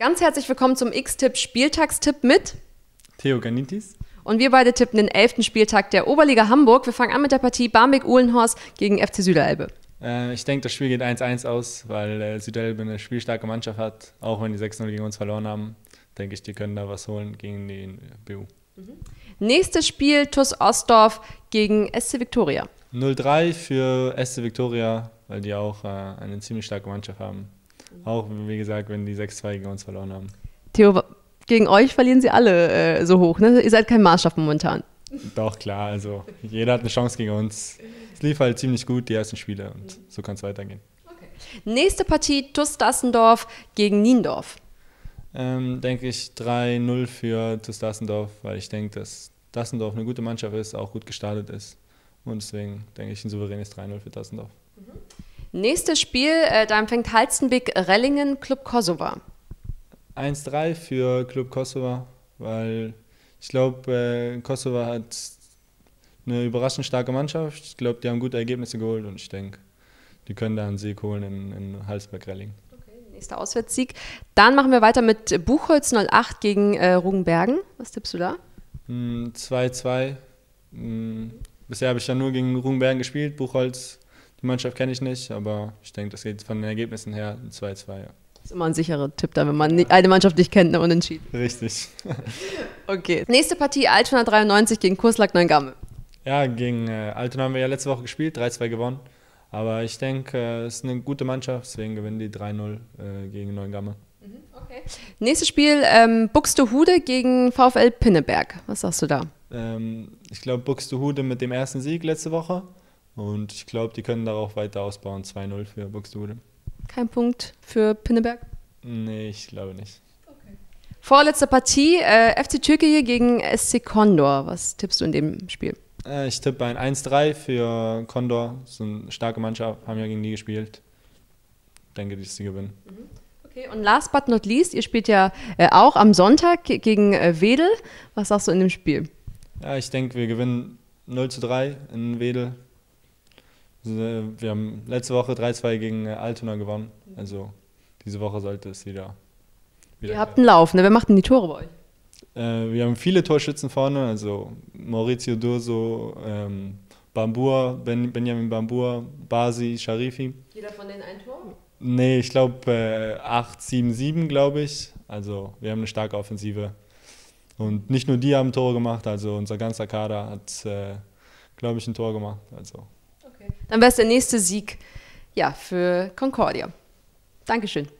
Ganz herzlich willkommen zum X-Tipp Spieltagstipp mit Theo Ganitis. Und wir beide tippen den 11. Spieltag der Oberliga Hamburg. Wir fangen an mit der Partie Barmbek-Uhlenhorst gegen FC Süderelbe. Äh, ich denke, das Spiel geht 1-1 aus, weil äh, Süderelbe eine spielstarke Mannschaft hat. Auch wenn die 6-0 gegen uns verloren haben, denke ich, die können da was holen gegen den BU. Mhm. Nächstes Spiel TuS Ostdorf gegen SC Viktoria. 0-3 für SC Viktoria, weil die auch äh, eine ziemlich starke Mannschaft haben. Auch, wie gesagt, wenn die 6-2 gegen uns verloren haben. Theo, gegen euch verlieren sie alle äh, so hoch. Ne? Ihr seid kein Maßstab momentan. Doch, klar. Also jeder hat eine Chance gegen uns. Es lief halt ziemlich gut, die ersten Spiele. Und mhm. so kann es weitergehen. Okay. Nächste Partie, TuS Dassendorf gegen Niendorf. Ähm, denke ich 3-0 für TuS Dassendorf, weil ich denke, dass Dassendorf eine gute Mannschaft ist, auch gut gestartet ist. Und deswegen denke ich ein souveränes 3-0 für Dassendorf. Mhm. Nächstes Spiel, äh, da empfängt Halstenbeck Rellingen Club Kosovo. 1-3 für Club Kosovo, weil ich glaube, äh, Kosova hat eine überraschend starke Mannschaft. Ich glaube, die haben gute Ergebnisse geholt und ich denke, die können da einen Sieg holen in, in Halsberg-Relling. Okay, nächster Auswärtssieg. Dann machen wir weiter mit Buchholz 08 gegen äh, Rugenbergen. Was tippst du da? 2-2. Mm, mm, bisher habe ich ja nur gegen Rugenbergen gespielt. Buchholz die Mannschaft kenne ich nicht, aber ich denke, das geht von den Ergebnissen her 2-2. Ja. Ist immer ein sicherer Tipp da, wenn man nicht, eine Mannschaft nicht kennt, ne, unentschieden. Richtig. okay. Nächste Partie Altona 93 gegen Kurslack Neuengamme. Ja, gegen äh, Altona haben wir ja letzte Woche gespielt, 3-2 gewonnen. Aber ich denke, äh, es ist eine gute Mannschaft, deswegen gewinnen die 3-0 äh, gegen Neuengamme. Mhm, okay. Nächstes Spiel, ähm, Buxtehude gegen VfL Pinneberg. Was sagst du da? Ähm, ich glaube, Buxtehude mit dem ersten Sieg letzte Woche. Und ich glaube, die können darauf weiter ausbauen. 2-0 für Buxtehude. Kein Punkt für Pinneberg? Nee, ich glaube nicht. Okay. Vorletzte Partie, äh, FC Türkei gegen SC Condor. Was tippst du in dem Spiel? Äh, ich tippe ein 1-3 für Condor. Das ist eine starke Mannschaft, haben ja gegen die gespielt. Ich denke, dass sie gewinnen. Mhm. Okay, und last but not least, ihr spielt ja äh, auch am Sonntag gegen äh, Wedel. Was sagst du in dem Spiel? Ja, ich denke, wir gewinnen 0 zu 3 in Wedel. Also, äh, wir haben letzte Woche 3-2 gegen äh, Altona gewonnen. Also diese Woche sollte es wieder. wieder Ihr habt einen Lauf, ne? Wer macht denn die Tore bei euch? Äh, wir haben viele Torschützen vorne, also Maurizio Durso, ähm, Bambur, ben, Benjamin Bambur, Basi, Sharifi. Jeder von denen ein Tor? Nee, ich glaube äh, 8, 7, 7, glaube ich. Also wir haben eine starke Offensive. Und nicht nur die haben Tore gemacht, also unser ganzer Kader hat, äh, glaube ich, ein Tor gemacht. Also dann wäre es der nächste Sieg ja, für Concordia. Dankeschön.